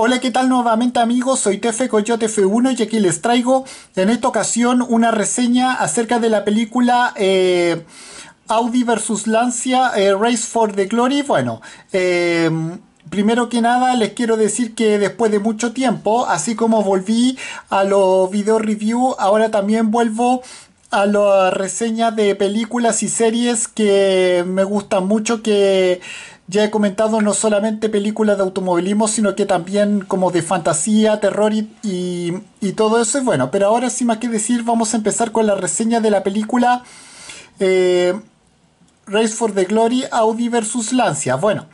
Hola, ¿qué tal nuevamente amigos? Soy Tefe Coyote F1 y aquí les traigo en esta ocasión una reseña acerca de la película eh, Audi vs. Lancia eh, Race for the Glory. Bueno, em, primero que nada les quiero decir que después de mucho tiempo, así como volví a los video review, ahora también vuelvo a la reseña de películas y series que me gustan mucho que ya he comentado no solamente películas de automovilismo, sino que también como de fantasía, terror y, todo eso. es bueno, pero ahora sin más que decir, vamos a empezar con la reseña de la película eh, Race for the Glory, Audi versus Lancia. Bueno,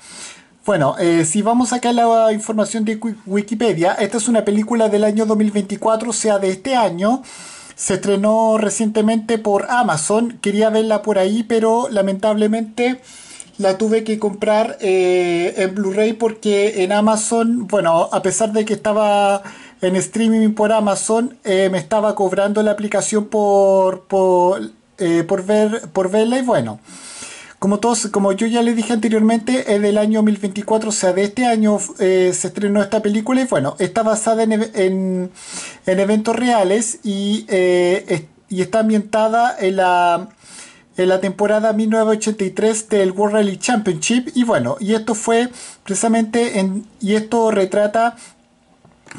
bueno, eh, si vamos acá a la información de Wikipedia, esta es una película del año 2024, o sea, de este año. Se estrenó recientemente por Amazon. Quería verla por ahí, pero lamentablemente la tuve que comprar eh, en Blu-ray porque en Amazon, bueno, a pesar de que estaba en streaming por Amazon, eh, me estaba cobrando la aplicación por, eh, por, ver, por verla y bueno. Como, todos, como yo ya le dije anteriormente, es del año 2024, o sea, de este año se estrenó esta película y bueno, está basada en, eventos reales y, y, está ambientada en la en la temporada 1983 del World Rally Championship y bueno, y esto fue precisamente en, y esto retrata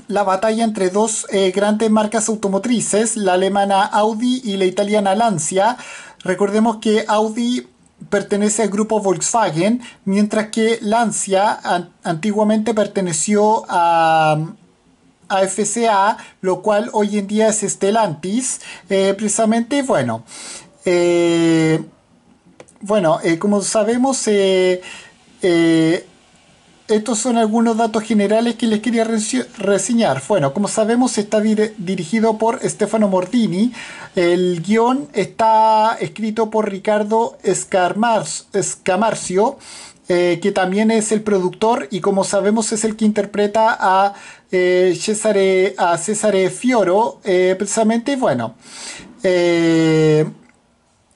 la batalla entre dos eh, grandes marcas automotrices, la alemana Audi y la italiana Lancia. Recordemos que Audi pertenece al grupo Volkswagen, mientras que Lancia antiguamente perteneció a, a FCA, lo cual hoy en día es Stellantis. Eh, precisamente, bueno, eh, bueno, eh, como sabemos, eh, estos son algunos datos generales que les quería reseñar. Bueno, como sabemos, está dirigido por Stefano Mortini. El guión está escrito por Ricardo Escamarcio, que también es el productor y como sabemos es el que interpreta a, eh, Cesare, a Cesare Fioro, precisamente, bueno.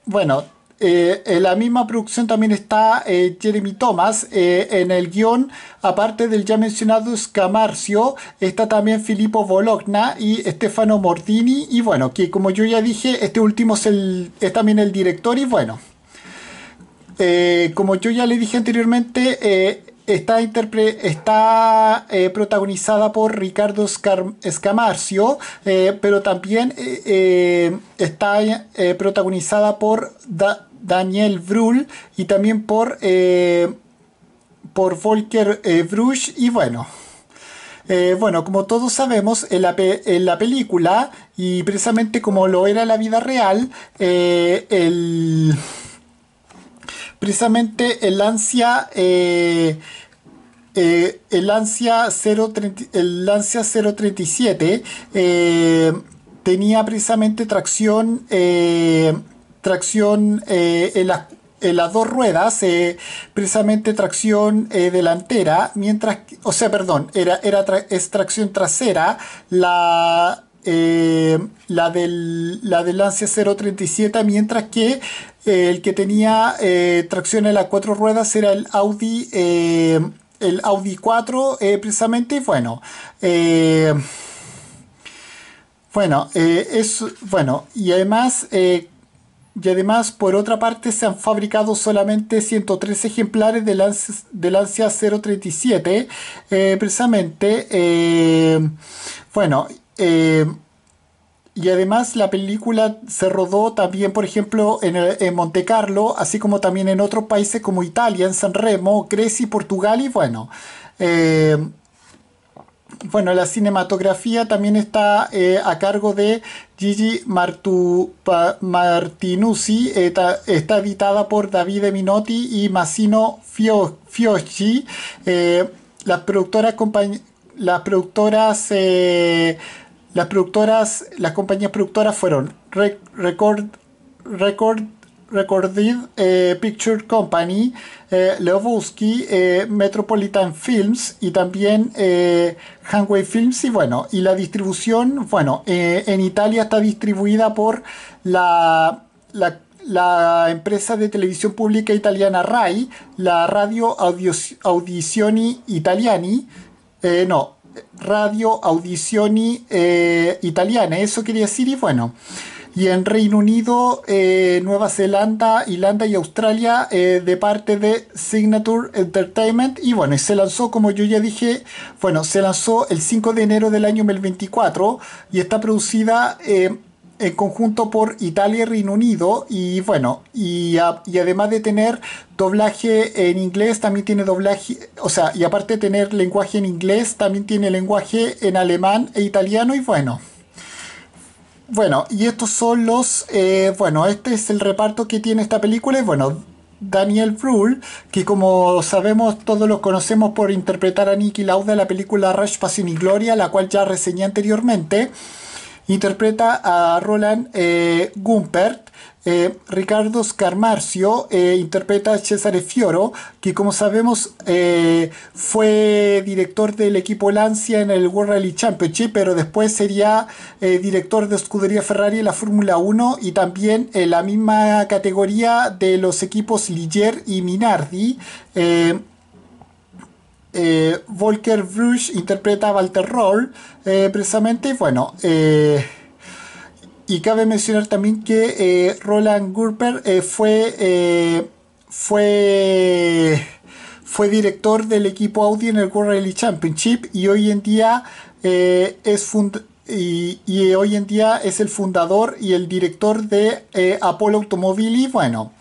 Bueno, eh, en la misma producción también está eh, Jeremy Thomas. Eh, en el guión, aparte del ya mencionado Scamarcio, está también Filippo Bologna y Stefano Mordini. Y bueno, que como yo ya dije, este último es también el director y bueno. como yo ya le dije anteriormente, está, está eh, protagonizada por Ricardo Scamarcio, eh, pero también eh, está protagonizada por Daniel Brühl y también por, por Volker Bruch y bueno. bueno, como todos sabemos, en la, película, y precisamente como lo era la vida real, el precisamente el ansia eh, eh, el ansia el Lancia 037 eh, tenía precisamente tracción tracción en las en las dos ruedas, precisamente tracción delantera, mientras, o sea, perdón, era, era es tracción trasera, la, eh, la, del, la Lancia 037, mientras que eh, el que tenía eh, tracción en las cuatro ruedas era el Audi, el Audi 4, precisamente, bueno. bueno, es bueno, y además, y además, por otra parte, se han fabricado solamente 103 ejemplares del Lancia, de Lancia 037, precisamente. bueno, eh, y además la película se rodó también, por ejemplo, en, Monte Carlo, así como también en otros países como Italia, en San Remo, Grecia y Portugal. Y bueno, eh, bueno, la cinematografía también está eh, a cargo de Gigi Martinuzzi, está editada por Davide Minotti y Massino Fio, Fiocchi. las productoras, las productoras las productoras, las compañías productoras fueron Record, Record, Recorded eh, Picture Company, eh, eh, Metropolitan Films y también eh, Hanway Films. Y bueno, y la distribución, bueno, eh, en Italia está distribuida por la, la, empresa de televisión pública italiana RAI, la Radio Audizioni Italiani. no, Radio Audizioni eh, Italiana, eso quería decir, y bueno. Y en Reino Unido, eh, Nueva Zelanda, Irlanda y Australia, eh, de parte de Signature Entertainment. Y bueno, y se lanzó, como yo ya dije, bueno, se lanzó el 5 de enero del año 2024 y está producida en conjunto por Italia y Reino Unido. Y bueno, y, además de tener doblaje en inglés, también tiene doblaje, o sea, y aparte de tener lenguaje en inglés, también tiene lenguaje en alemán e italiano. Y bueno, bueno, y estos son los, eh, bueno, este es el reparto que tiene esta película. Y bueno, Daniel Brühl, que como sabemos todos los conocemos por interpretar a Nicky Lauda en la película Rush, Pasión y Gloria, la cual ya reseñé anteriormente. Interpreta a Roland eh, Gumpert. Eh, Ricardo Scarmarcio eh, interpreta a Cesare Fioro, que como sabemos fue director del equipo Lancia en el World Rally Championship, pero después sería director de escudería Ferrari en la Fórmula 1 y también en la misma categoría de los equipos Ligier y Minardi. Eh, Volker Bruch interpreta a Walter Roll, eh, precisamente, bueno, eh, y cabe mencionar también que Roland Gurper fue, fue, fue director del equipo Audi en el World Rally Championship y hoy en día es y, hoy en día es el fundador y el director de eh, Apollo Automobili. Bueno,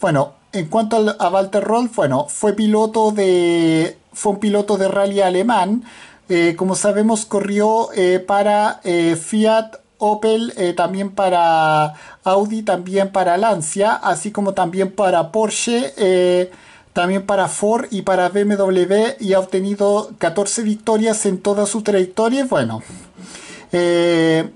bueno, en cuanto a Walter Rolf bueno, fue piloto de. fue un piloto de rally alemán. Eh, como sabemos, corrió eh, para eh, Fiat, Opel, también para Audi, también para Lancia, así como también para Porsche, también para Ford y para BMW y ha obtenido 14 victorias en toda su trayectoria. Bueno, Jay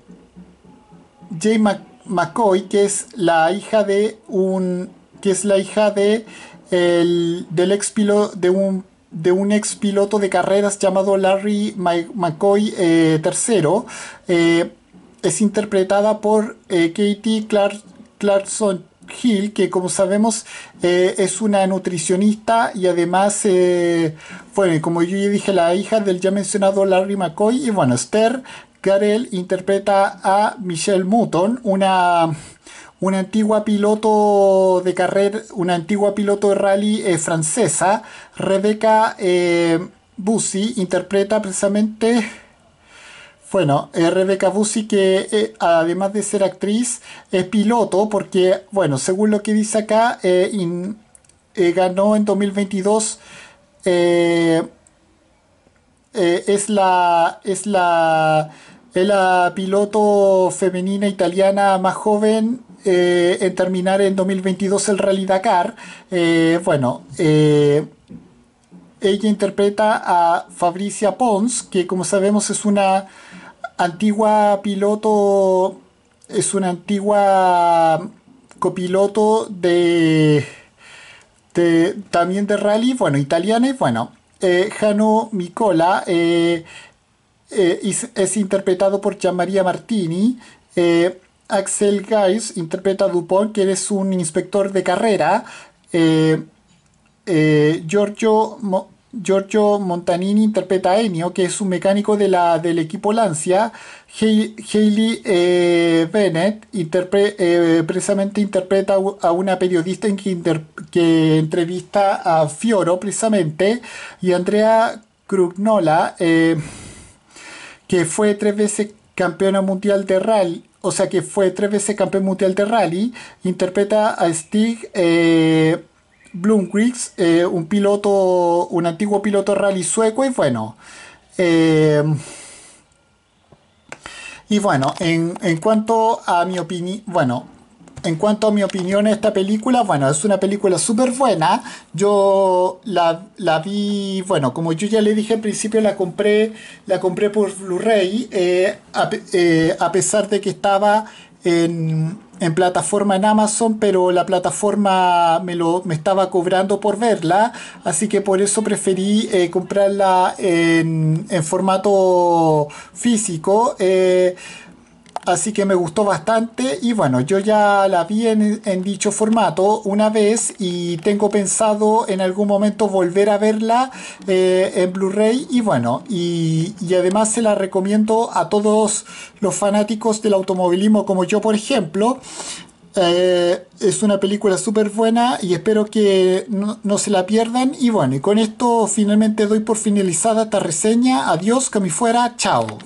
McCoy, que es la hija de un que es la hija de del ex de un, de un ex piloto de carreras llamado Larry McCoy III. Eh, eh, es interpretada por eh, Katie Clarkson Hill, que como sabemos es una nutricionista y además, bueno, como yo ya dije, la hija del ya mencionado Larry McCoy. Y bueno, Esther Carell interpreta a Michelle Mouton, una una antigua piloto de carrera, una antigua piloto de rally eh, francesa, Rebecca eh, Bussi, interpreta precisamente... Bueno, Rebeca eh, Rebecca Bussi, que eh, además de ser actriz, es piloto, porque, bueno, según lo que dice acá, ganó en 2022, es la, es la, es la piloto femenina italiana más joven eh, en terminar en 2022 el Rally Dakar, eh, bueno, eh, ella interpreta a Fabricia Pons, que como sabemos es una antigua piloto, es una antigua copiloto de, también de rally, bueno, italiana y bueno, Jano Micola. es, interpretado por Gianmaria Martini, Axel Guys interpreta a Dupont, que es un inspector de carrera. Eh, eh, Giorgio, Montanini interpreta a Ennio, que es un mecánico de la, del equipo Lancia. Hayley eh, Bennett precisamente interpreta a una periodista en que, entrevista a Fioro, precisamente. Y Andrea Crugnola, que fue tres veces campeona mundial de rally, o sea que fue tres veces campeón mundial de rally, interpreta a Stig eh, eh un piloto, un antiguo piloto rally sueco y bueno. Eh, y bueno, en, en cuanto a mi opinión, bueno, en cuanto a mi opinión esta película, bueno, es una película súper buena. Yo la, vi, bueno, como yo ya le dije al principio, la compré, la compré por Blu-ray, eh, eh, a, pesar de que estaba en, plataforma en Amazon, pero la plataforma me, lo, me estaba cobrando por verla, así que por eso preferí eh, comprarla en, en, formato físico. Así que me gustó bastante y bueno, yo ya la vi en, dicho formato una vez y tengo pensado en algún momento volver a verla eh, en Blu-ray y bueno, y, además se la recomiendo a todos los fanáticos del automovilismo como yo por ejemplo. Eh, es una película súper buena y espero que no, se la pierdan y bueno, y con esto finalmente doy por finalizada esta reseña. Adiós, que fuera, chao.